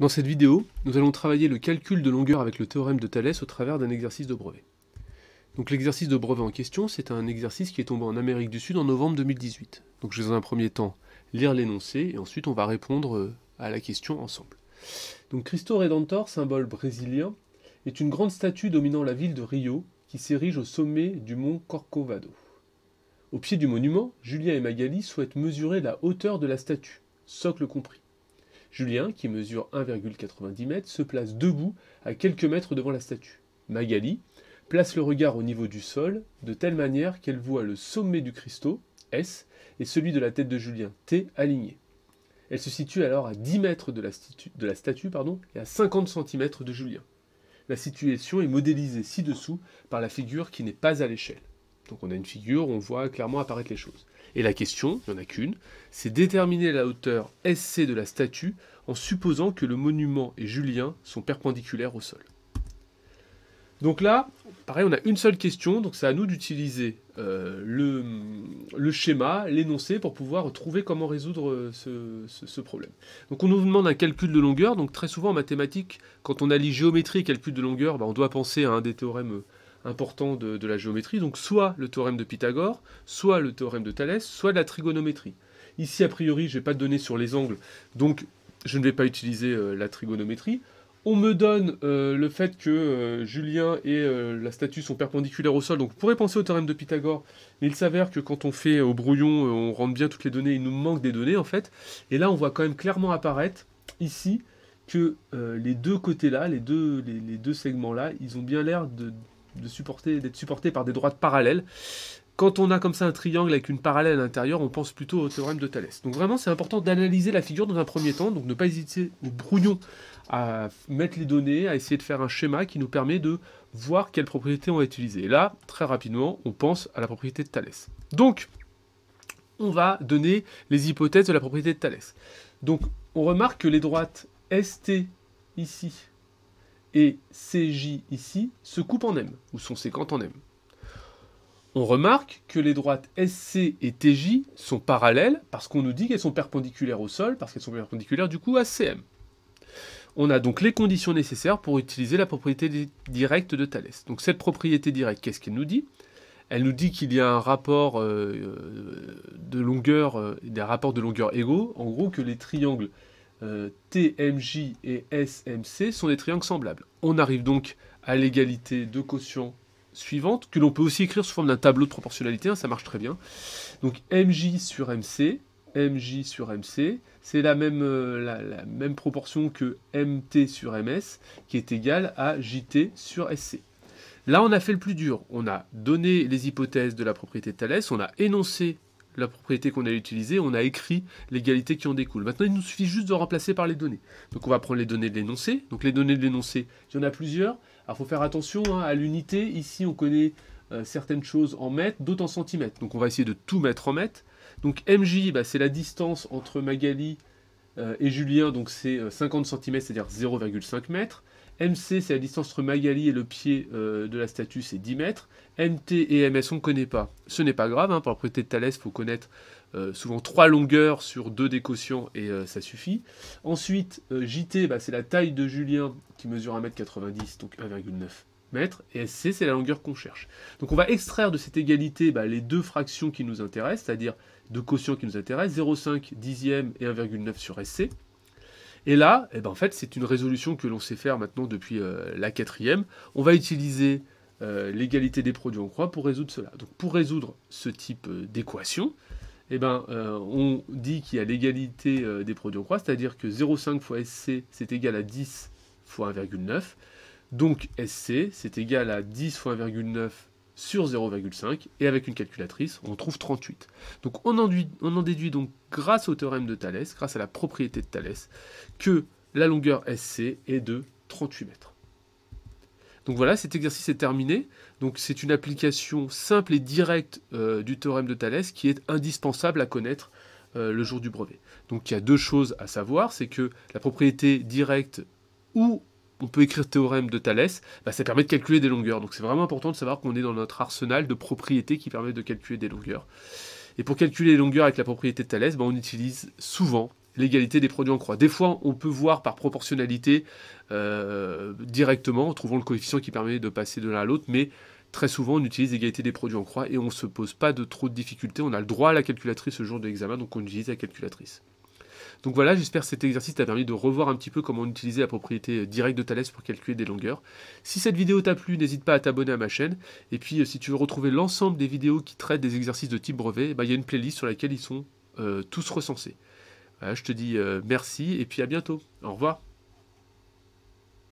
Dans cette vidéo, nous allons travailler le calcul de longueur avec le théorème de Thalès au travers d'un exercice de brevet. Donc l'exercice de brevet en question, c'est un exercice qui est tombé en Amérique du Sud en novembre 2018. Donc je vais dans un premier temps lire l'énoncé et ensuite on va répondre euh, à la question ensemble. Donc Cristo Redentor, symbole brésilien, est une grande statue dominant la ville de Rio qui s'érige au sommet du mont Corcovado. Au pied du monument, Julien et Magali souhaitent mesurer la hauteur de la statue, socle compris. Julien, qui mesure 1,90 mètres, se place debout à quelques mètres devant la statue. Magali place le regard au niveau du sol, de telle manière qu'elle voit le sommet du cristaux, S, et celui de la tête de Julien, T, alignés. Elle se situe alors à 10 mètres de la, statue, de la statue pardon, et à 50 cm de Julien. La situation est modélisée ci-dessous par la figure qui n'est pas à l'échelle. Donc on a une figure, on voit clairement apparaître les choses. Et la question, il n'y en a qu'une, c'est déterminer la hauteur SC de la statue en supposant que le monument et Julien sont perpendiculaires au sol. Donc là, pareil, on a une seule question, donc c'est à nous d'utiliser euh, le, schéma, l'énoncé, pour pouvoir trouver comment résoudre euh, ce, problème. Donc on nous demande un calcul de longueur, donc très souvent en mathématiques, quand on allie géométrie et calcul de longueur, bah, on doit penser à un des théorèmes important de, la géométrie, donc soit le théorème de Pythagore, soit le théorème de Thalès, soit de la trigonométrie. Ici, a priori, je n'ai pas de données sur les angles, donc je ne vais pas utiliser euh, la trigonométrie. On me donne euh, le fait que euh, Julien et la statue sont perpendiculaires au sol, donc on pourrait penser au théorème de Pythagore, mais il s'avère que quand on fait au brouillon, on rentre bien toutes les données, il nous manque des données en fait, et là on voit quand même clairement apparaître ici que les deux côtés là, les deux, les deux segments là, ils ont bien l'air de de supporter, d'être supporté par des droites parallèles. Quand on a comme ça un triangle avec une parallèle à l'intérieur, on pense plutôt au théorème de Thalès. Donc vraiment, c'est important d'analyser la figure dans un premier temps, donc ne pas hésiter au brouillon à mettre les données, à essayer de faire un schéma qui nous permet de voir quelles propriétés on va utiliser. Et là, très rapidement, on pense à la propriété de Thalès. Donc, on va donner les hypothèses de la propriété de Thalès. Donc, on remarque que les droites ST ici et CJ ici se coupent en M, ou sont séquentes en M. On remarque que les droites SC et TJ sont parallèles parce qu'on nous dit qu'elles sont perpendiculaires au sol, parce qu'elles sont perpendiculaires du coup à CM. On a donc les conditions nécessaires pour utiliser la propriété directe de Thalès. Donc cette propriété directe, qu'est-ce qu'elle nous dit Elle nous dit qu'il y a un rapport euh, euh, de longueur, euh, des rapports de longueur égaux, en gros que les triangles euh, TMJ et SMC sont des triangles semblables. On arrive donc à l'égalité de quotient suivante, que l'on peut aussi écrire sous forme d'un tableau de proportionnalité, hein, ça marche très bien. Donc MJ sur MC, MJ sur MC, c'est la même, euh, la, la même proportion que MT sur MS, qui est égale à JT sur SC. Là, on a fait le plus dur. On a donné les hypothèses de la propriété de Thalès, on a énoncé la propriété qu'on a utilisée, on a écrit l'égalité qui en découle. Maintenant, il nous suffit juste de remplacer par les données. Donc, on va prendre les données de l'énoncé. Donc, les données de l'énoncé, il y en a plusieurs. Alors, il faut faire attention hein, à l'unité. Ici, on connaît euh, certaines choses en mètres, d'autres en centimètres. Donc, on va essayer de tout mettre en mètres. Donc, MJ, bah, c'est la distance entre Magali euh, et Julien. Donc, c'est 50 euh, cm, c'est-à-dire 0,5 mètres. MC, c'est la distance entre Magali et le pied euh, de la statue, c'est 10 mètres. MT et MS, on ne connaît pas. Ce n'est pas grave, par hein, pour de Thalès, il faut connaître euh, souvent trois longueurs sur deux des quotients et euh, ça suffit. Ensuite, JT, bah, c'est la taille de Julien qui mesure 1m90, donc 1,9 mètres. Et SC, c'est la longueur qu'on cherche. Donc on va extraire de cette égalité bah, les deux fractions qui nous intéressent, c'est-à-dire deux quotients qui nous intéressent, 0,5 dixième et 1,9 sur SC. Et là, eh ben, en fait, c'est une résolution que l'on sait faire maintenant depuis euh, la quatrième. On va utiliser euh, l'égalité des produits en croix pour résoudre cela. Donc pour résoudre ce type euh, d'équation, eh ben, on dit qu'il y a l'égalité des produits en croix, c'est-à-dire que 0,5 fois SC, c'est égal à 10 fois 1,9. Donc SC, c'est égal à 10 fois 1,9 sur 0,5 et avec une calculatrice, on trouve 38. Donc on en, déduit, donc grâce au théorème de Thalès, grâce à la propriété de Thalès, que la longueur SC est de 38 mètres. Donc voilà, cet exercice est terminé. Donc c'est une application simple et directe euh, du théorème de Thalès qui est indispensable à connaître euh, le jour du brevet. Donc il y a deux choses à savoir, c'est que la propriété directe ou on peut écrire théorème de Thalès, bah, ça permet de calculer des longueurs. Donc c'est vraiment important de savoir qu'on est dans notre arsenal de propriétés qui permettent de calculer des longueurs. Et pour calculer les longueurs avec la propriété de Thalès, bah, on utilise souvent l'égalité des produits en croix. Des fois, on peut voir par proportionnalité euh, directement, en trouvant le coefficient qui permet de passer de l'un à l'autre, mais très souvent, on utilise l'égalité des produits en croix et on ne se pose pas de trop de difficultés. On a le droit à la calculatrice le jour de l'examen, donc on utilise la calculatrice. Donc voilà, j'espère que cet exercice t'a permis de revoir un petit peu comment utiliser la propriété euh, directe de Thalès pour calculer des longueurs. Si cette vidéo t'a plu, n'hésite pas à t'abonner à ma chaîne. Et puis euh, si tu veux retrouver l'ensemble des vidéos qui traitent des exercices de type brevet, eh ben, il y a une playlist sur laquelle ils sont euh, tous recensés. Voilà, je te dis merci et puis à bientôt. Au revoir.